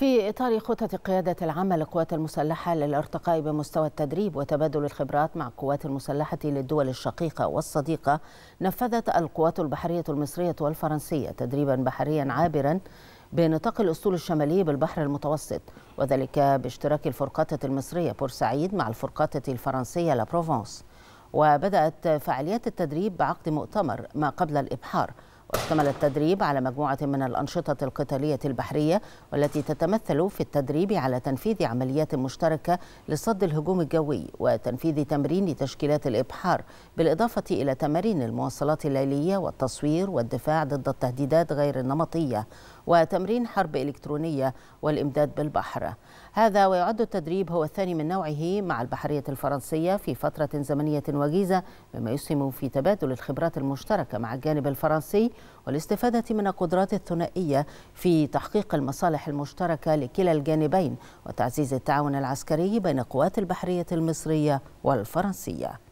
في إطار خطة قيادة العامة للقوات المسلحة للارتقاء بمستوى التدريب وتبادل الخبرات مع القوات المسلحة للدول الشقيقة والصديقة نفذت القوات البحرية المصرية والفرنسية تدريبا بحريا عابرا بنطاق الأسطول الشمالي بالبحر المتوسط وذلك باشتراك الفرقاطة المصرية بورسعيد مع الفرقاطة الفرنسية لابروفانس وبدأت فعاليات التدريب بعقد مؤتمر ما قبل الإبحار واشتمل التدريب على مجموعة من الأنشطة القتالية البحرية والتي تتمثل في التدريب على تنفيذ عمليات مشتركة لصد الهجوم الجوي وتنفيذ تمرين تشكيلات الإبحار بالإضافة إلى تمارين المواصلات الليلية والتصوير والدفاع ضد التهديدات غير النمطية وتمرين حرب إلكترونية والإمداد بالبحر هذا ويعد التدريب هو الثاني من نوعه مع البحرية الفرنسية في فترة زمنية وجيزة مما يسهم في تبادل الخبرات المشتركة مع الجانب الفرنسي والاستفادة من القدرات الثنائية في تحقيق المصالح المشتركة لكلا الجانبين وتعزيز التعاون العسكري بين قوات البحرية المصرية والفرنسية